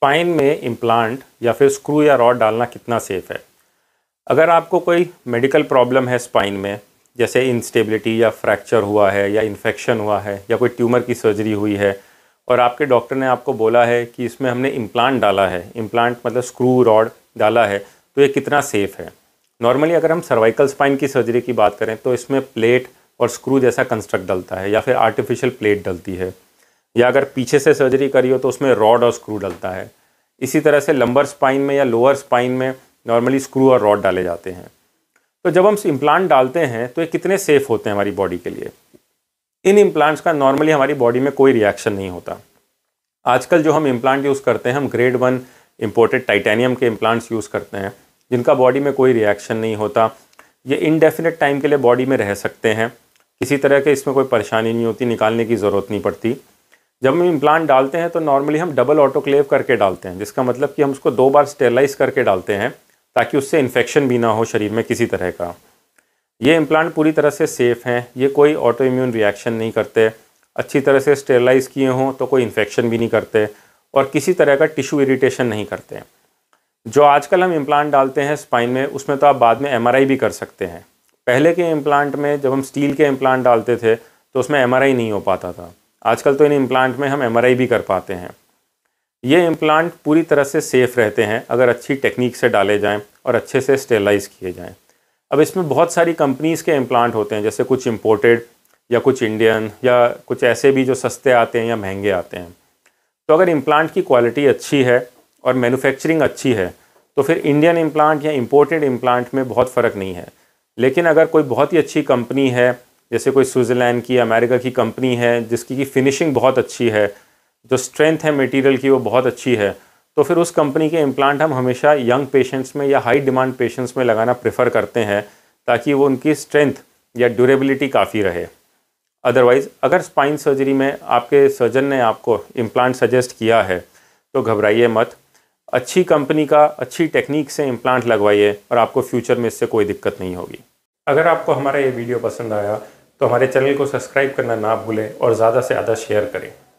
spine में implant या फिर स्क्रू या रॉड डालना कितना सेफ़ है अगर आपको कोई मेडिकल प्रॉब्लम है स्पाइन में जैसे इंस्टेबिलिटी या फ्रैक्चर हुआ है या इन्फेक्शन हुआ है या कोई ट्यूमर की सर्जरी हुई है और आपके डॉक्टर ने आपको बोला है कि इसमें हमने इम्प्लांट डाला है इम्प्लांट मतलब स्क्रू रॉड डाला है तो ये कितना सेफ़ है नॉर्मली अगर हम सर्वाइकल स्पाइन की सर्जरी की बात करें तो इसमें प्लेट और स्क्रू जैसा कंस्ट्रक्ट डलता है या फिर आर्टिफिशियल प्लेट डलती है या अगर पीछे से सर्जरी करी हो तो उसमें रॉड और स्क्रू डलता है इसी तरह से लंबर स्पाइन में या लोअर स्पाइन में नॉर्मली स्क्रू और रॉड डाले जाते हैं तो जब हम इम्प्लांट डालते हैं तो ये कितने सेफ़ होते हैं हमारी बॉडी के लिए इन इम्प्लांट्स का नॉर्मली हमारी बॉडी में कोई रिएक्शन नहीं होता आजकल जो हम इम्प्लांट यूज़ करते हैं हम ग्रेड वन इम्पोर्टेड टाइटेनियम के इम्प्लांट्स यूज़ करते हैं जिनका बॉडी में कोई रिएक्शन नहीं होता ये इनडेफिनेट टाइम के लिए बॉडी में रह सकते हैं किसी तरह के इसमें कोई परेशानी नहीं होती निकालने की ज़रूरत नहीं पड़ती जब हम इम्प्लांट डालते हैं तो नॉर्मली हम डबल ऑटोक्लेव करके डालते हैं जिसका मतलब कि हम उसको दो बार स्टेलाइज करके डालते हैं ताकि उससे इन्फेक्शन भी ना हो शरीर में किसी तरह का ये इम्प्लांट पूरी तरह से सेफ़ हैं ये कोई ऑटो इम्यून रिएक्शन नहीं करते अच्छी तरह से स्टेलाइज किए हों तो कोई इन्फेक्शन भी नहीं करते और किसी तरह का टिश्यू इरीटेशन नहीं करते जो आजकल हम इम्प्लांट डालते हैं स्पाइन में उसमें तो आप बाद में एम भी कर सकते हैं पहले के इम्प्लांट में जब हम स्टील के इम्प्लांट डालते थे तो उसमें एम नहीं हो पाता था आजकल तो इन इम्प्लांट में हम एम भी कर पाते हैं ये इम्प्लांट पूरी तरह से सेफ़ रहते हैं अगर अच्छी टेक्निक से डाले जाएँ और अच्छे से स्टेलाइज किए जाएँ अब इसमें बहुत सारी कंपनीज़ के इम्प्लांट होते हैं जैसे कुछ इम्पोर्टेड या कुछ इंडियन या कुछ ऐसे भी जो सस्ते आते हैं या महंगे आते हैं तो अगर इम्प्लांट की क्वालिटी अच्छी है और मैन्युफैक्चरिंग अच्छी है तो फिर इंडियन इम्प्लांट या इम्पोर्टेड इम्प्लांट में बहुत फ़र्क नहीं है लेकिन अगर कोई बहुत ही अच्छी कंपनी है जैसे कोई स्विट्ज़रलैंड की अमेरिका की कंपनी है जिसकी की फिनिशिंग बहुत अच्छी है जो स्ट्रेंथ है मटेरियल की वो बहुत अच्छी है तो फिर उस कंपनी के इम्प्लांट हम हमेशा यंग पेशेंट्स में या हाई डिमांड पेशेंट्स में लगाना प्रेफर करते हैं ताकि वो उनकी स्ट्रेंथ या ड्यूरेबिलिटी काफ़ी रहे अदरवाइज़ अगर स्पाइन सर्जरी में आपके सर्जन ने आपको इम्प्लांट सजेस्ट किया है तो घबराइए मत अच्छी कंपनी का अच्छी टेक्निक से इम्प्लांट लगवाइए और आपको फ्यूचर में इससे कोई दिक्कत नहीं होगी अगर आपको हमारा ये वीडियो पसंद आया तो हमारे चैनल को सब्सक्राइब करना ना भूलें और ज़्यादा से ज़्यादा शेयर करें